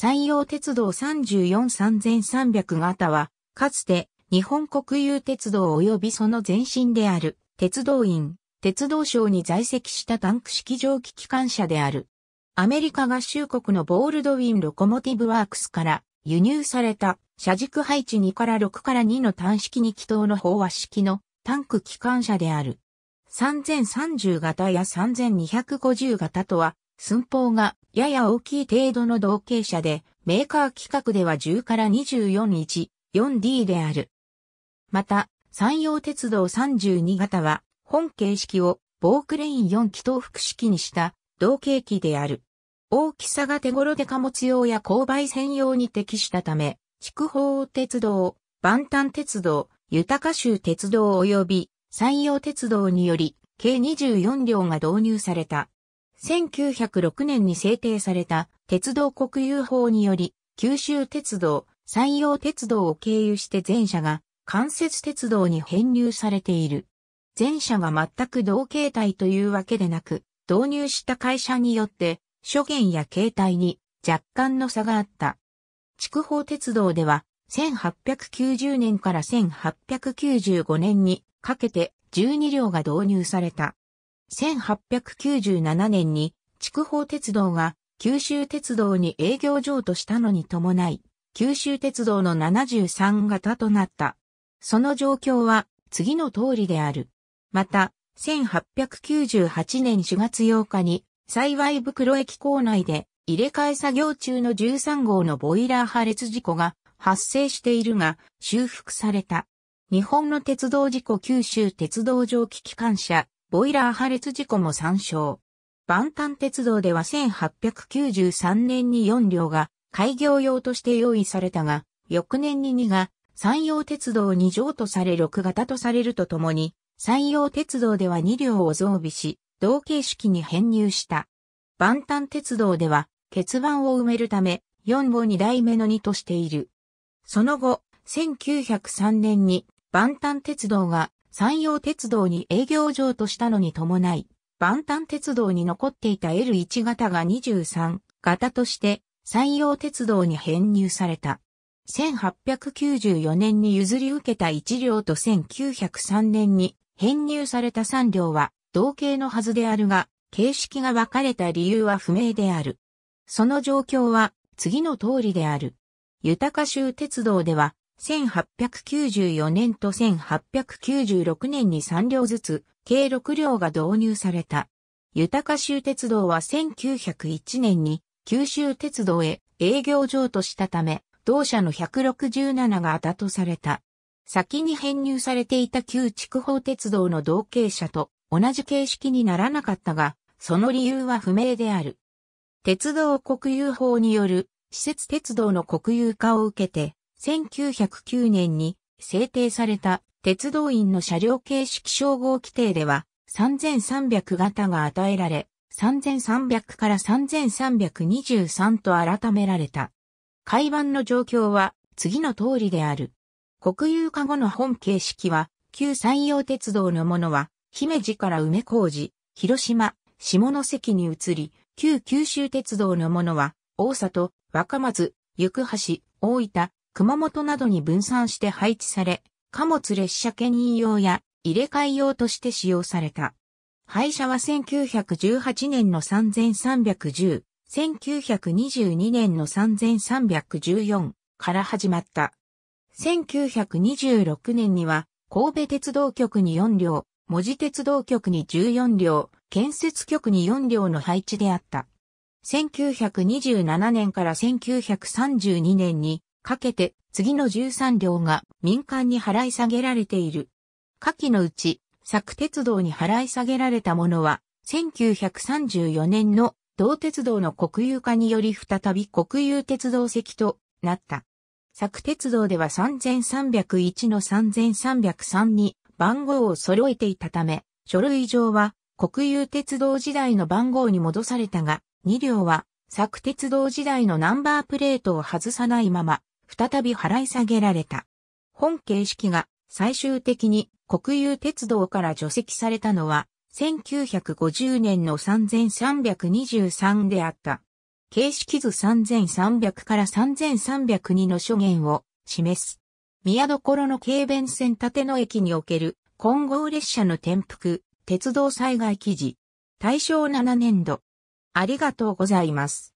山陽鉄道34300型は、かつて日本国有鉄道及びその前身である鉄道院、鉄道省に在籍したタンク式蒸気機関車である。アメリカ合衆国のボールドウィン・ロコモティブ・ワークスから輸入された車軸配置2から6から2の単式2気筒の飽和式のタンク機関車である。3030型や3250型とは寸法がやや大きい程度の同型車で、メーカー規格では10から24 14D である。また、山陽鉄道32型は、本形式をボークレイン4気筒複式にした同型機である。大きさが手頃で貨物用や勾配専用に適したため、筑豊鉄道、万端鉄道、豊州鉄道及び山陽鉄道により、計24両が導入された。1906年に制定された鉄道国有法により、九州鉄道、山陽鉄道を経由して全社が関節鉄道に編入されている。全社が全く同形態というわけでなく、導入した会社によって諸元や形態に若干の差があった。筑豊鉄道では1890年から1895年にかけて12両が導入された。1897年に筑豊鉄道が九州鉄道に営業譲渡したのに伴い、九州鉄道の73型となった。その状況は次の通りである。また、1898年4月8日に、幸い袋駅構内で入れ替え作業中の13号のボイラー破裂事故が発生しているが、修復された。日本の鉄道事故九州鉄道蒸気機関車ボイラー破裂事故も参照。万端鉄道では1893年に4両が開業用として用意されたが、翌年に2が山陽鉄道2乗とされ6型とされるとともに、山陽鉄道では2両を増備し、同形式に編入した。万端鉄道では、欠番を埋めるため、4を2代目の2としている。その後、1903年に万端鉄道が山陽鉄道に営業場としたのに伴い、万端鉄道に残っていた L1 型が23型として山陽鉄道に編入された。1894年に譲り受けた1両と1903年に編入された3両は同型のはずであるが、形式が分かれた理由は不明である。その状況は次の通りである。豊か州鉄道では1894年と1896年に3両ずつ、計6両が導入された。豊か州鉄道は1901年に九州鉄道へ営業場としたため、同社の167が当たとされた。先に編入されていた旧筑豊鉄道の同型車と同じ形式にならなかったが、その理由は不明である。鉄道国有法による施設鉄道の国有化を受けて、1909年に制定された鉄道員の車両形式称号規定では3300型が与えられ、3300から3323と改められた。海盤の状況は次の通りである。国有化後の本形式は、旧山陽鉄道のものは、姫路から梅小路、広島、下関に移り、旧九州鉄道のものは、大里、若松、行橋、大分、熊本などに分散して配置され、貨物列車牽引用や入れ替え用として使用された。廃車は1918年の3310、1922年の3314から始まった。1926年には神戸鉄道局に4両、文字鉄道局に14両、建設局に4両の配置であった。1927年から1932年にかけて次の13両が民間に払い下げられている。下記のうち、作鉄道に払い下げられたものは、1934年の同鉄道の国有化により再び国有鉄道席となった。作鉄道では3301の3303に番号を揃えていたため、書類上は国有鉄道時代の番号に戻されたが、2両は作鉄道時代のナンバープレートを外さないまま、再び払い下げられた。本形式が最終的に国有鉄道から除籍されたのは1950年の3323であった。形式図3300から3302の諸言を示す。宮所の軽便線立野駅における混合列車の転覆、鉄道災害記事。大正7年度。ありがとうございます。